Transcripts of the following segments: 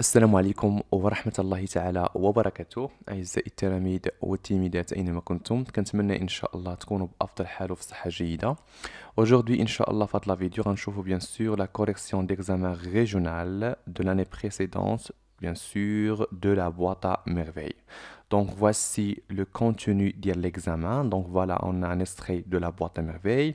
السلام عليكم ورحمة الله تعالى وبركاته أعزائي التلاميذ والتلميذات أينما كنتم كنتمنى إن شاء الله تكونوا بأفضل حال وفي صحة Aujourd'hui inshallah شاء la vidéo, on va bien sûr la correction d'examen régional de l'année précédente bien sûr de la boîte à merveille. Donc voici le contenu de l'examen. Donc voilà, on a un extrait de la boîte à merveille.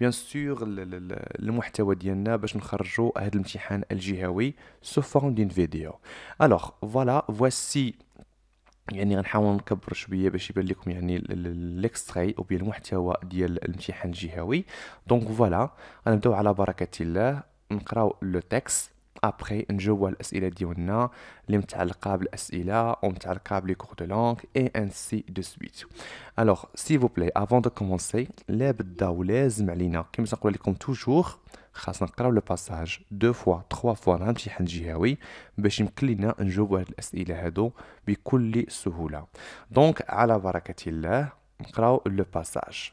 بيان سور المحتوى ديالنا باش نخرجوا هذا الامتحان الجهوي سو فورم دين فيديو الوغ فوالا فواسي يعني غنحاول نكبر شويه باش يبان لكم يعني ليكستري او بيان المحتوى ديال الامتحان الجهوي دونك فوالا غنبداو على بركه الله نقراو لو تكست Après, nous على le ديالنا اللي متعلقه بالاسئله ومتعلقة بلي كور دو اي et ainsi de suite. Alors, s'il vous plaît, avant de commencer, لا بدا ولازم علينا كما تنقول لكم toujours خاصنا نقراو لو باساج دو فوا فوا باش يمكن على الاسئله بكل سهوله على بركه الله نقراو لو باساج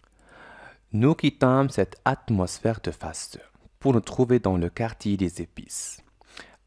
Nous quittons cette atmosphère de faste pour nous trouver dans le quartier des épices.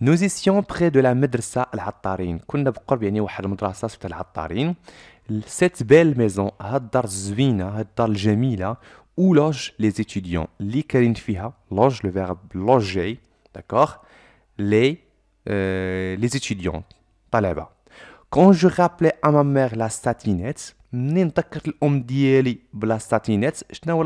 Nous étions près de la madrasa Al-Attarin. كنا Al-Attarin. Cette belle maison, cette belle maison, où logent les étudiants. اللي loge le verbe loger, d'accord Les euh, les étudiants, Quand je rappelais à ma mère la satinette, la satinette, الام ديالي بلا satinette, شنو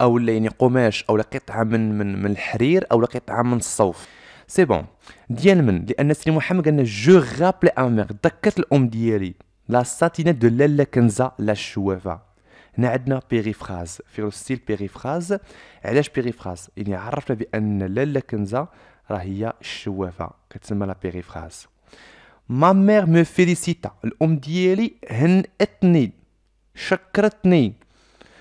او يعني قماش او قطعه من من من الحرير او قطعه من الصوف سي بون ديال من لان سيدي محمد قال لنا جو رابلي امير ذكرت الام ديالي لا ساتينه دو لالا كنزه لا شوافا هنا عندنا بيريفراز في بيغي بيريفراز علاش بيريفراز يعني عرفنا بان لالا كنزه راه هي الشوافه كتسمى لا بيريفراز ما مير مو فيليسيتا الام ديالي هنئتني شكرتني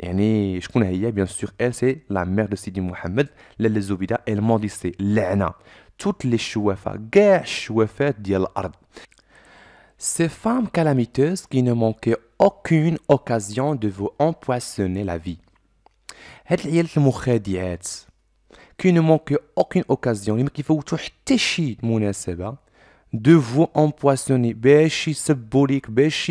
يعني شكون هي بيان elle c'est la mère de Sidi Mohammed اللي زبيدة elle c'est لعنة toutes les chouafas كاع chouafas de الارض ces femmes calamiteuses qui ne manquaient aucune occasion de vous empoisonner la vie هاد العيال المخادعات qui ne manquaient aucune occasion اللي ما كيفوتوا حتى شي مناسبه de vous empoisonner باش يسبوا لك باش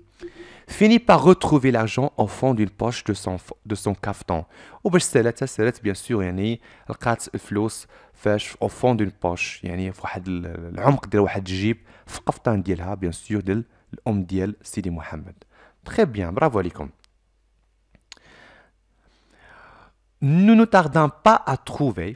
finit par retrouver l'argent au fond d'une poche de son, de son cafetan. Obstelet, c'est bien sûr, yani, le quatre fash fesh au fond d'une poche, yani, fouad l'omk de l'ouad jib, fkaftan diela, bien sûr, de l'om diel Sidi mohammed Très bien, bravo alikum. Nous ne tardons pas à trouver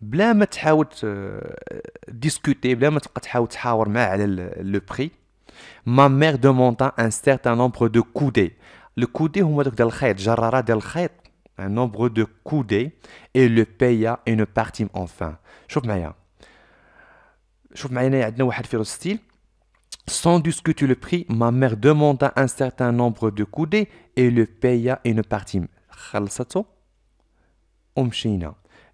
Blême tu as discuter discuté, blême tu à voir le prix. Ma mère demanda un certain nombre de coudées. Le koudé, on me dit del jarara del khed, un nombre de coudées. et le paya une partie enfin. Je vous mets là. Je vous mets là, il y a style. Sans discuter le prix, ma mère demanda un certain nombre de coudées et le paya une partie. Khalasato? Omchena.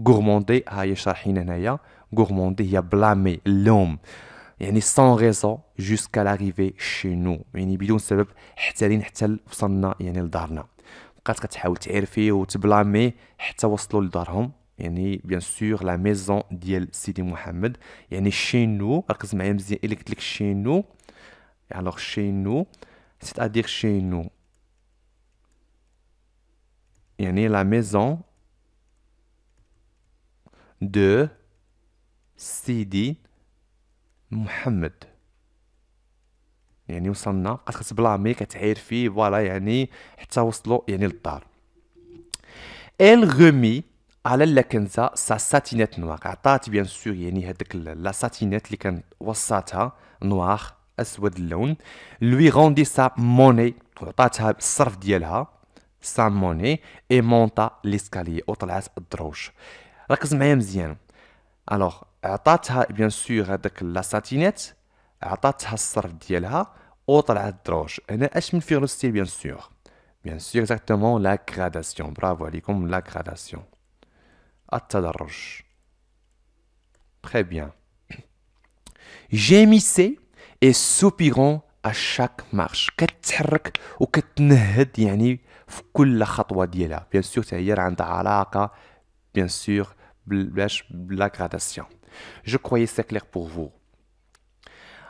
gourmandé هاي شارحين ya gourmander blâmer l'homme sans raison jusqu'à l'arrivée chez nous يعني بدون سبب حتى لين y en بقات كتحاول تعرفي وتبلامي حتى وصلوا لدارهم يعني بيان سور la maison ديال Sidi محمد chez nous chez nous alors chez nous c'est à dire chez nous يعني la maison دو سيدي محمد يعني وصلنا قد مي كتعاير فيه فوالا يعني حتى وصلوا يعني للدار ان غومي على كنزا سا ساتينات نوار عطات بيان سور يعني هذاك لا ساتينيت اللي كان وصاتها نوار اسود اللون لوي غوندي سا موني عطاتها الصرف ديالها سا موني اي مونتا ليسكالي وطلعت الدروج ركز معايا مزيان الوغ la بيان سور هذاك ساتينيت عطاتها الصرف ديالها la الدروج انا اش من بيان بيان la التدرج Très bien. Gémissez et soupirons à chaque marche. كتحرك يعني في كل Bien sûr, a عندها علاقه bien sûr la gradation. Je croyais c'est clair pour vous.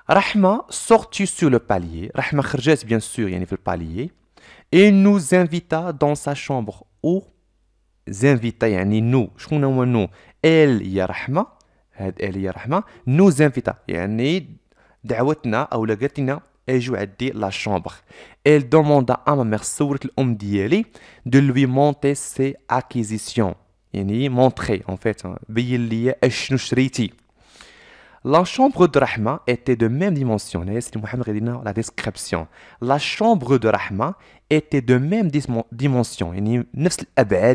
Rahma sortit sur le palier, Rahma Khrjes bien sûr, il y a le palier, et nous invita dans sa chambre. Où invita, yani nous, شكون nous Elle y a Rahma. elle a Rahma. nous invita, يعني دعوتنا أو لقتنا اجوا عندي la chambre. elle demanda à ma mère سورة الأم ديالي de lui monter ses acquisitions il est montré, en fait, hein. il est lié à Echnoushriti. La chambre de Rahma était de même dimension. Il hein. y la description. La chambre de Rahma était de même dimension. Il y a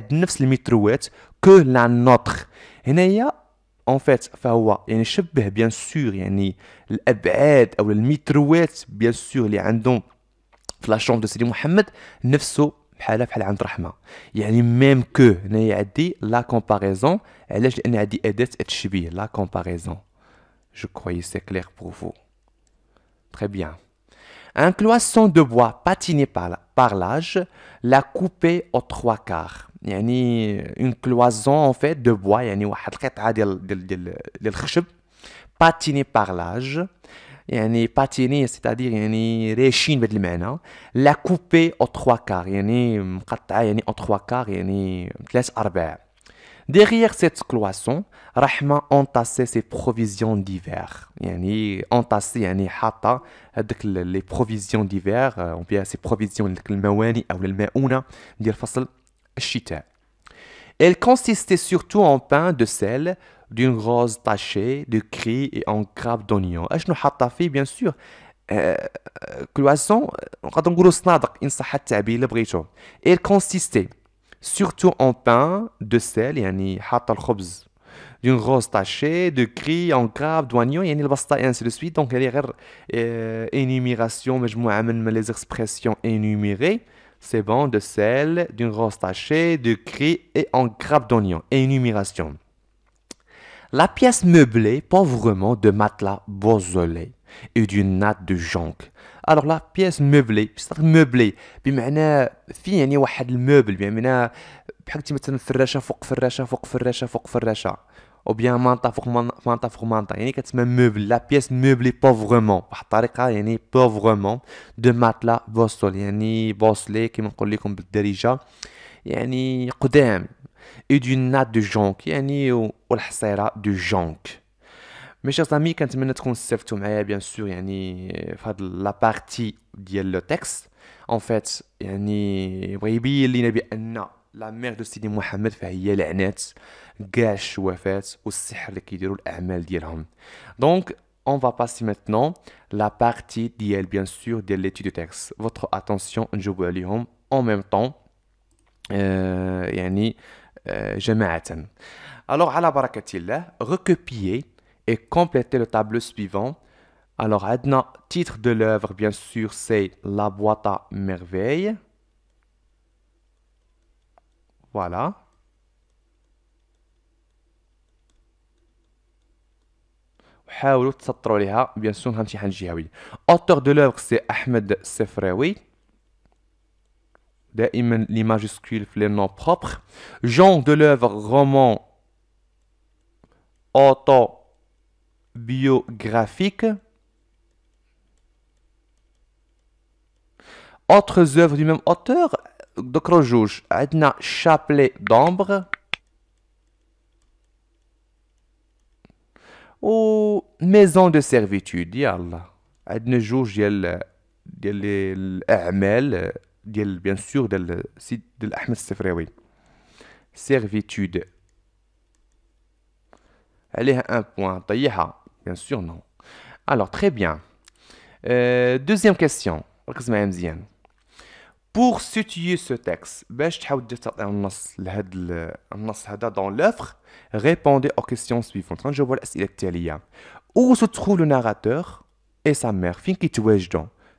900 mitrouets que la nôtre. Il y a, en fait, Fawat, il y a un chapeau, bien sûr, il y a un mitrouet, bien sûr, il y a un don. La chambre de Sidi Mohammed, 900 il بحال عند رحمه يعني ميم كو هنايا عندي لا كومباريزون علاش لان عندي اداه التشبيه Un cloison de bois patiné par, l'âge l'a coupé aux trois quarts. une cloison en fait de bois يعني par l'âge il y c'est-à-dire il y en a réchigne, mais hein. La couper au trois quarts, il y hum, en a, il faut la couper trois quarts, il y en a. Quelques arbres. Derrière cette cloison, Rachman entassait ses provisions d'hiver. Il y en a entassé, il y en a. Hatta les provisions d'hiver, euh, on vient ces provisions, le moment où on a, on dit facile chiter. Elles consistent surtout en pain, de sel d'une rose tachée, de cri et en grappe d'oignon. Je ne bien sûr, euh, euh, euh, on غادي نقولوا صنادق ان صح sahat Elle consistait surtout en pain de sel, le khobz, d'une rose tachée, de cri en grave, d'oignon, et ainsi de suite. Donc, il y a énumération, mais je les expressions énumérées. C'est bon, de sel, d'une rose tachée, de cri et en grave d'oignon. Énumération la pièce meublée pauvrement de matelas bozolé et d'une natte de jonque. Alors la pièce meublée, c'est meublée, بمعنى في يعني واحد الموبل de بحال كنتي مثلا فراشة فوق فراشة فوق فراشة فوق فراشة او مانطا فوق مانطا فوق مانطا يعني كتسمى موبل لا بيس موبلي يعني دو ماتلا يعني نقول لكم يعني قدام et d'une natte de jonc. Yani, ou, ou la du jonc. Mes chers amis, quand je vous remercie, bien sûr, yani, euh, la partie du texte. En fait, yani, vous voyez, eh la mère de Sidi Mohamed fait l'anet, gâche ou fait, ou sihr qui déroule l'amel eh, d'Yelham. Donc, on va passer maintenant la partie d'Yel, bien sûr, de l'étude du texte. Votre attention, je vous en même temps. Euh, yani, جماعة euh, Alors, à la barakatillah, recopiez et complétez le tableau suivant. Alors, Adna, titre de l'œuvre, bien sûr, c'est La boîte à merveilles. Voilà. Bien sûr, Auteur de l'œuvre, c'est Ahmed Sefraoui des les majuscules, les noms propres. Genre de l'œuvre roman autobiographique. Autres œuvres du même auteur, de Crojouge, Adna Chapelet d'Ambre. Ou Maison de servitude, Yallah. il Jouge, a Yel, Bien sûr, site de l'Ahmad Sefraoui. Servitude. Elle à un point. Bien sûr, non. Alors, très bien. Euh, deuxième question. Pour situer ce texte, dans l'œuvre, répondez aux questions suivantes. Je Où se trouve le narrateur et sa mère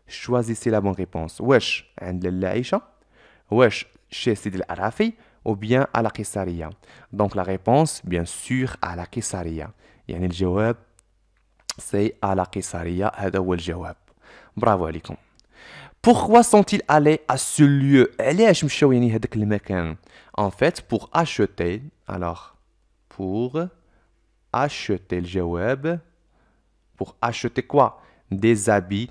Choisissez la bonne réponse. Wesh, عند Aïcha Wesh, chez Sidi al-Arafi ou bien à la Donc la réponse, bien sûr, à la Qisariya. يعني Jawab, c'est à la Qisariya, هذا Jawab. Bravo برافو Pourquoi sont-ils allés à ce lieu علاش مشاو يعني هذاك المكان En fait, pour acheter, alors, pour acheter le jawab, pour acheter quoi Des habits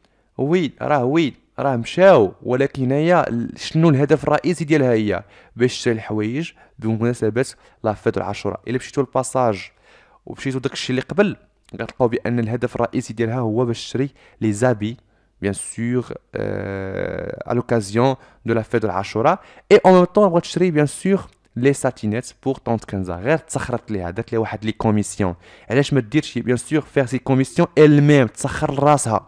وي راه وي راه مشاو ولكن هي شنو الهدف الرئيسي ديالها هي باش تشري الحوايج بمناسبه لافيت العاشوراء الا مشيتو للباساج ومشيتو داكشي اللي قبل غتلقاو بان الهدف الرئيسي ديالها هو باش تشري لي زابي بيان سور ا لوكازيون دو de la fête de l'Ashura et en même temps on bien sûr les satinettes pour tante غير تسخرت ليها دات لي واحد لي كوميسيون علاش ما ديرش بيان سور فيغ سي كوميسيون elle ميم تسخر راسها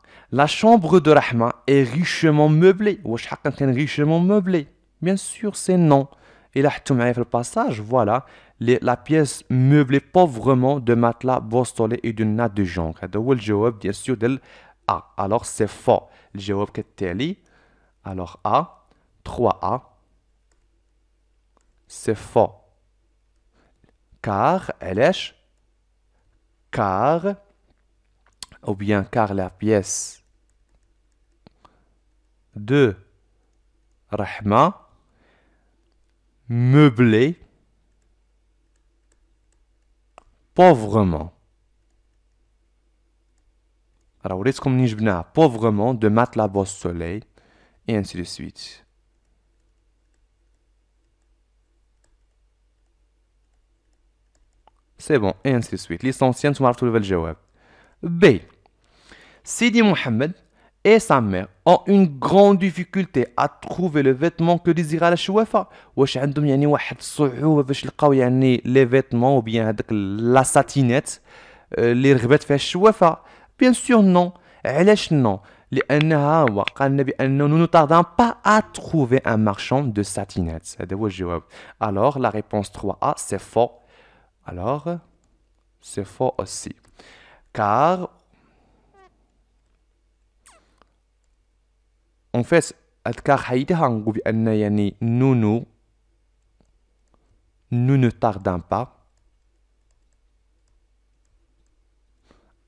La chambre de Rahma est richement meublée. richement meublée Bien sûr, c'est non. Et là, tu le passage, voilà, la pièce meublée pauvrement de matelas bostolé et d'une natte de jonc. Job bien sûr, de A. Alors, c'est faux. Le jawab est Alors, A, 3A, c'est fort. Car, elle est, car, ou bien car la pièce. de Rahma, meublé, pauvrement. Alors, comme pauvrement de matelas bosse soleil, et ainsi de suite. C'est bon, et ainsi de suite. ancienne, tu m'as retrouvé le jawab. B. Sidi Mohamed et sa mère ont une grande difficulté à trouver le vêtement que désira la chouafa. واش عندهم يعني واحد الصعوبة باش يلقاو يعني les vêtements ou bien la satinette, euh, les اللي رغبت فيها Bien sûr non. علاش non لانها nous ne tardons pas à trouver un marchand de satinette. alors la réponse 3A c'est faux alors c'est faux aussi car en fait car nous nous ne tardons pas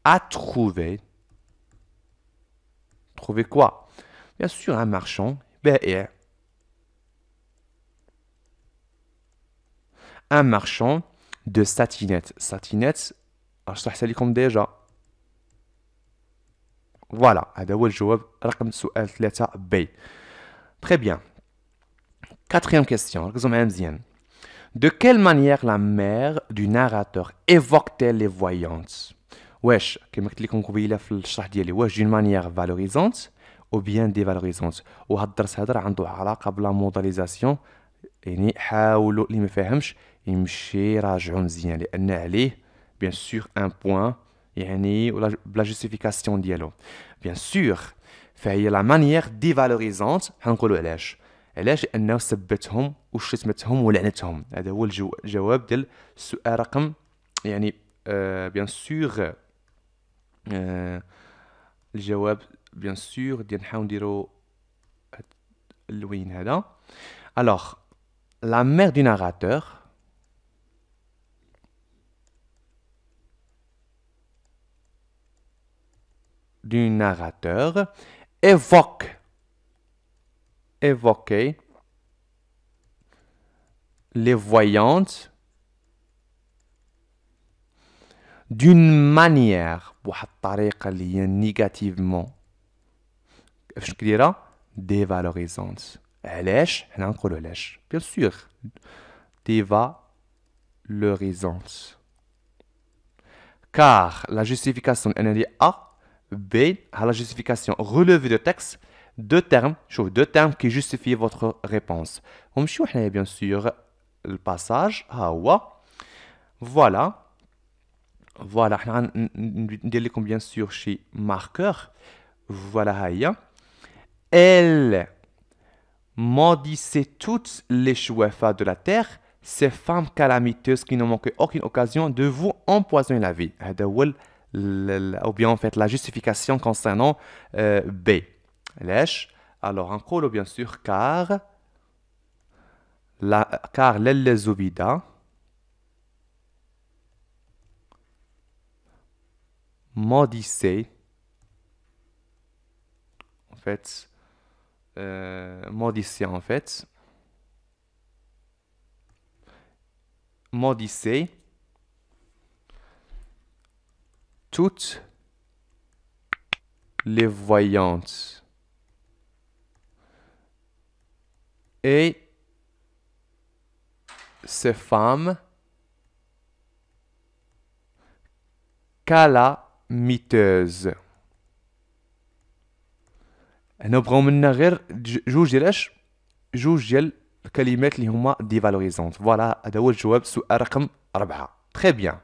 à trouver trouver quoi Bien sûr un marchand ben, eh, un marchand de satinette Satinettes, شرحتها لكم ديجا فوالا هذا هو الجواب رقم سؤال Quatrième question, De quelle manière la mère du narrateur évoque-t-elle les voyantes Wesh, d'une manière valorisante ou bien dévalorisante Ou bien sûr un point ou la justification ديالو bien sûr a la manière dévalorisante حنقولوا علاش علاش انه ثبتهم وشتمتهم ولعنتهم هذا هو الجواب ديال السؤال رقم يعني ديال نحاول هذا Alors, la mère du narrateur du narrateur évoque, évoquer les voyantes d'une manière, négativement, je dirais dévalorisante. Bien sûr, dévalorisante. Car la justification, elle dit « B ben, à la justification. Relevez de texte deux termes, trouve, deux termes qui justifient votre réponse. Hum on حنايا bien sûr le passage ها voilà voilà Nous ندير bien sûr chez marqueur voilà هيا elle maudissait toutes les chouefas de la terre ces femmes calamiteuses qui n'ont manqué aucune occasion de vous empoisonner la vie. هذا ça ou bien en fait la justification concernant euh, B. Lèche. Alors, en colo, bien sûr, car, la, car l'ellezovida maudissait, en fait, euh, maudissait, en fait, maudissait, toutes les voyantes et ces femmes calamiteuses. Nous prenons juste les juste les mots qui sont dévalorisants. Voilà, c'est le réponse numéro 4. Très bien.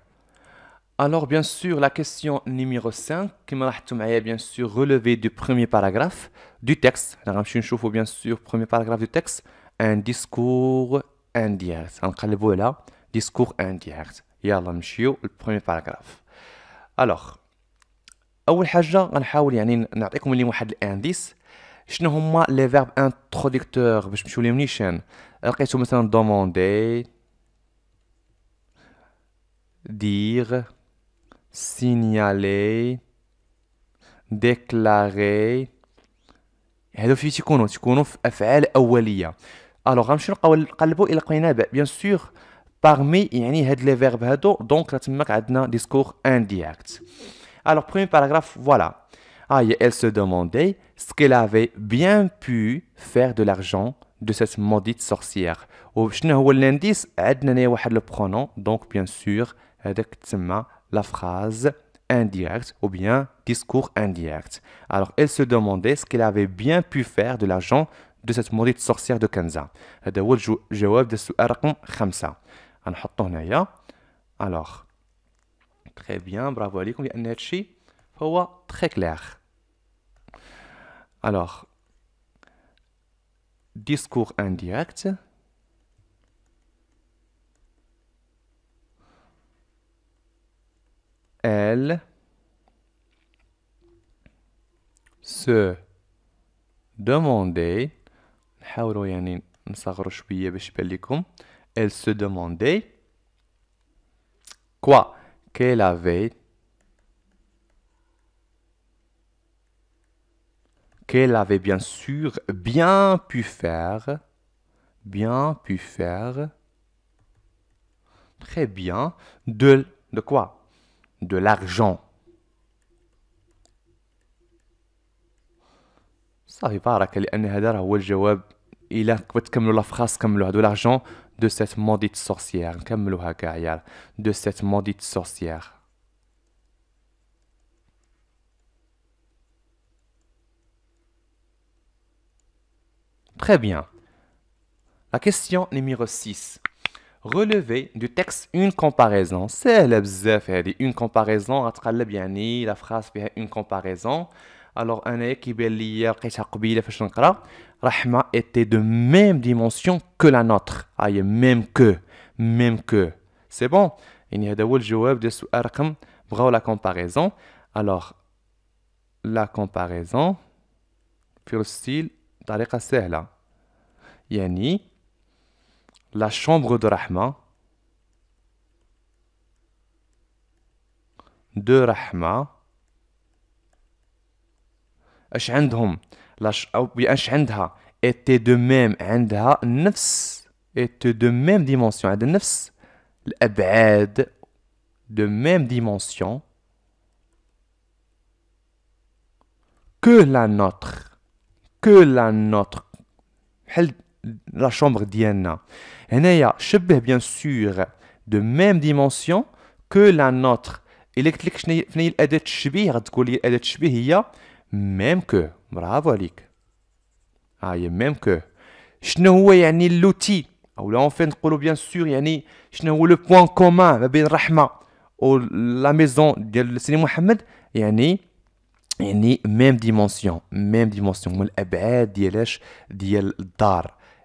Alors bien sûr, la question numéro 5, qui m'a bien sûr relevée du premier paragraphe du texte. Je bien sûr premier paragraphe du texte, un discours indirect. On là, discours indirect. يلا le premier paragraphe. Alors, اول حاجه غنحاول يعني نعطيكم لي واحد الانديس شنو هما باش نمشيو لقيتو مثلا Dire signaler déclarer elles vite qu'ils connaissent qu'on en affaires اوليه alors ganchou qalbou ila qina bien sûr parmi يعني verbes, لي فيرب a un discours indirect alors premier paragraphe voilà ah, elle se demandait ce qu'elle avait bien pu faire de l'argent de cette maudite sorcière ou شنو هو لانديس عندنا واحد le pronom donc bien sûr هذاك تسمى la phrase indirecte ou bien discours indirect. Alors elle se demandait ce qu'elle avait bien pu faire de l'argent de cette maudite sorcière de Kenza. Alors très bien, bravo عليكم Il هذا très clair. Alors discours indirect elle se demandait نحاولوا يعني نصغروا شويه باش elle se demandait quoi qu'elle avait qu'elle avait bien sûr bien pu faire bien pu faire très bien de de quoi de l'argent. Ça fait va car l'année le Jour, il a quitté comme la phrase comme le de l'argent de cette maudite sorcière comme le de cette maudite sorcière. Très bien. La question numéro 6 relever du texte une comparaison C'est le هذه une comparaison غتقلب يعني phrase une comparaison alors انايا كيبان لقيتها était de même dimension que la nôtre ah, même que même que c'est bon يعني هذا هو الجواب ديال السؤال رقم بغاو la comparaison alors la comparaison في style cest la chambre de Rahma, de Rahma, ont عندهم لاش او اش عندها était de même عندها نفس était de même dimension عندها نفس الابعاد de même dimension que la nôtre que la nôtre la chambre d'Iana. je chebe bien sûr de même dimension que la nôtre. Il est clic edet même que. Bravo, Alik. Aïe, ah, même que. Chnehoué, yani l'outil. Ah, ou enfin, bien sûr, yani, le point commun, rahma, ou la maison de Sini Mohamed, yani, yani, même dimension, même dimension, dar.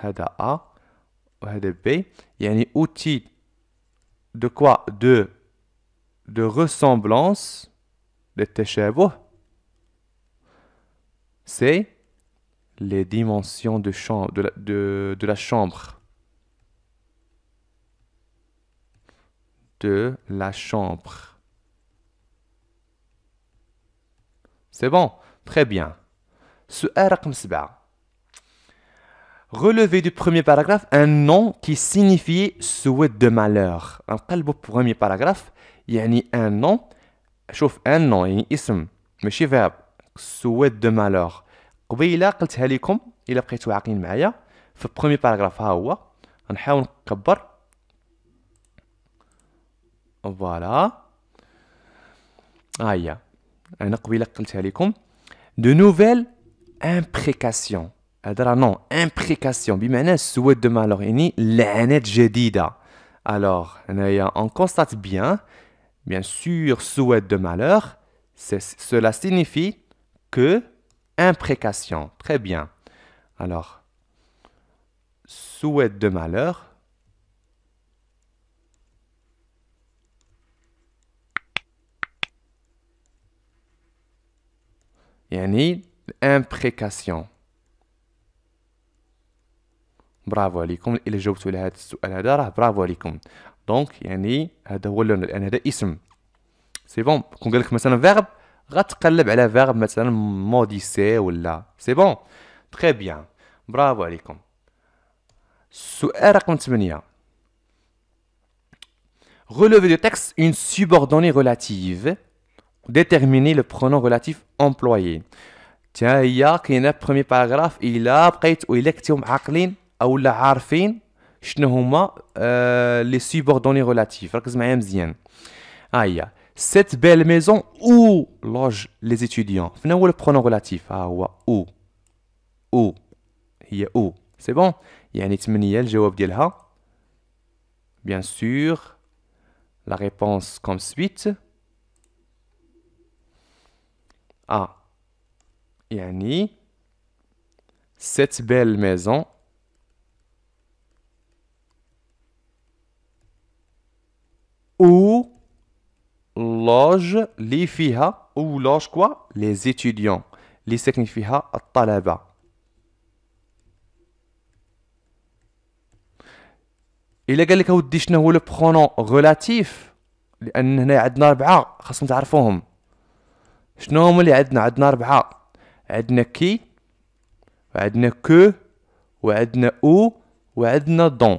هذا A وهذا B يعني outil de quoi de de ressemblance de تشابه c'est les dimensions de, chambre, de, la, de, la chambre de la chambre. C'est bon, très bien. Ce relever du premier paragraphe un nom qui signifie souhait de malheur. au premier paragraphe Il y a un nom شوف un nom mais اسم le verbe souhait de malheur. قبيله قلتها لكم الا بقيتوا عاقلين معايا في premier paragraphe ها هو غنحاول نكبر Voilà. ها هي انا قبيله قلتها لكم de nouvelles imprécations هضره souhait de malheur », il y a « الاغيني لعنات جديده Alors, هنايا Alors, on constate bien sûr, souhait de malheur, cela signifie que imprécation. Très bien. Alors, souhait de malheur. Yani, imprécation. Bravo, Alikum. Il est joué sur le haut, sur le Donc, sur le haut, bravo, Alikum. Donc, il y a des C'est bon? Pour que vous puissiez commencer un verbe, il y a un verbe qui est c'est ou là. C'est bon? Très bien. Bravo, Alikum. Sur Erakontemunia, relever du texte une subordonnée relative, déterminer le pronom relatif employé. Tiens, il y a un premier paragraphe, il a appris ou il a écrit un hackleen ou les gardiens, sont les subordonnés relatifs. Regardez-moi, ils viennent. Aïe! Cette belle maison où logent les étudiants. Finalement, le pronom relatif? Ah, ou ou. Il y a où? C'est bon? Il y a une petite manie. Elle, Bien sûr. La réponse comme suite. Ah. y a cette belle maison. ou لوج لي فيها او لوج كوا لي زيتيديون اللي ساكن فيها الطلبة إلا قال لك أودي شنو هو لو برونون غولاتيف لأن هنا عندنا اربعه خاصكم تعرفوهم شنو هما اللي عندنا عندنا اربعه عندنا كي وعندنا كو وعندنا او وعندنا دون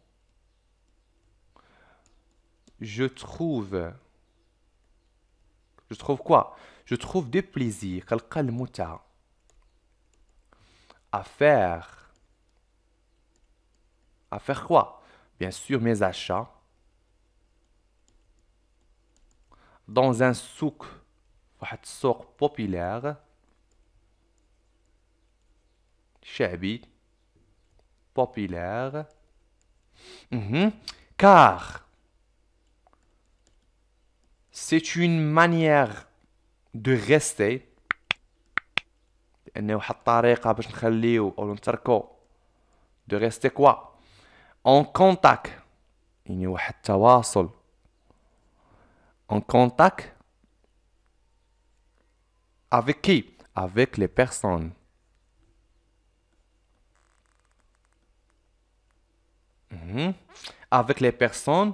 je trouve. Je trouve quoi Je trouve du plaisir, à faire. À faire quoi Bien sûr, mes achats. Dans un souk, un souk populaire, shabi, populaire. Mhm. Car c'est une manière de rester. De rester quoi En contact. En contact avec qui Avec les personnes. Mhm. Avec les personnes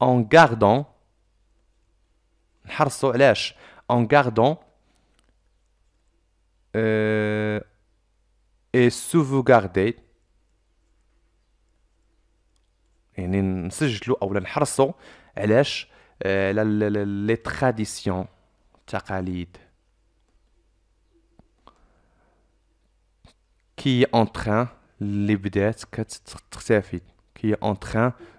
en gardant en gardant euh, et sauvegarder يعني نسجلوا Qui نحرصوا علاش لي تراديسيون التقاليد كي اون تران اللي كتختفي كي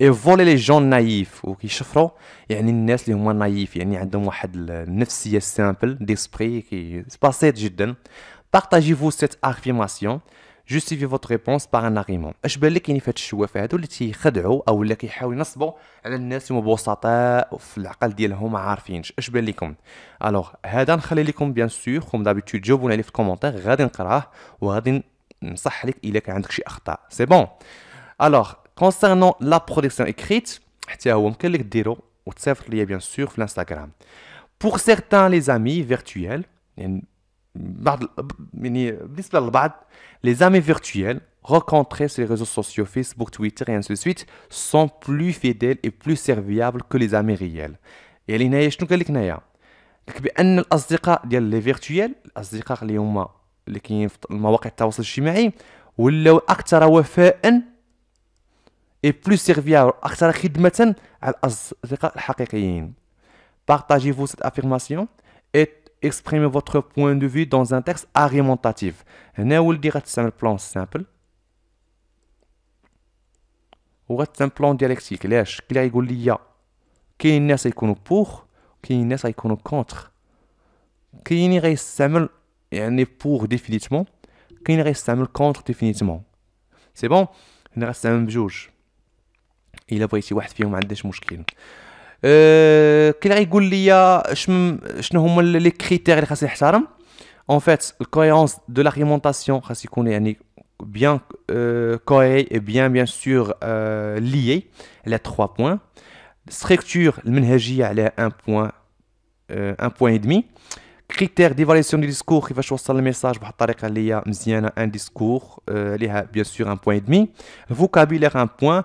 اي فولي لي جون نايف وكيشفروا يعني الناس اللي هما نايف يعني عندهم واحد النفسيه سامبل ديسبري كي سباسيت جدا بارطاجي فو سيت افيرماسيون جوستيفي فوت ريبونس باغ ان ارغيمون اش بان لك يعني في هاد الشوافه هادو اللي تيخدعوا او اللي كيحاولوا ينصبوا على الناس اللي هما في العقل ديالهم ما عارفينش اش بان لكم الوغ هذا نخلي لكم بيان سور كوم دابيتود جاوبونا عليه في الكومونتير غادي نقراه وغادي نصح لك الا كان عندك شي اخطاء سي بون الوغ concernant la production écrite, vous bien sûr l'Instagram. Pour certains les amis virtuels, les amis virtuels rencontrés sur les réseaux sociaux Facebook, Twitter et ainsi de suite sont plus fidèles et plus serviables que les amis réels. Et les naïfs nous disent naïa. بان الاصدقاء ديال لي فيرتويال الاصدقاء اللي هما اللي كاينين في المواقع التواصل الاجتماعي ولاو اكثر et plus serviable, à ce qu'il y a de la vie, à ce de la vie. Partagez-vous cette affirmation et exprimez votre point de vue dans un texte argumentatif. Nous allons dire que c'est un plan simple. Nous allons dire que c'est un plan dialectique. Nous allons dire que c'est pour, que c'est contre. Que c'est pour définitivement, que c'est contre définitivement. C'est bon, nous allons dire que c'est un il n'y a pas de problème avec les autres. Ce que sont les critères que je vais En fait, la cohérence de l'argumentation va être bien liée. Il y trois points. La structure de la un point et demi. Les critères d'évaluation du discours que je choisir le message vont être bien discours. Il bien sûr un point et demi. Le vocabulaire, est un point.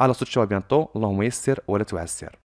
على صوت شباب بيانتو اللهم يسر ولا تعسر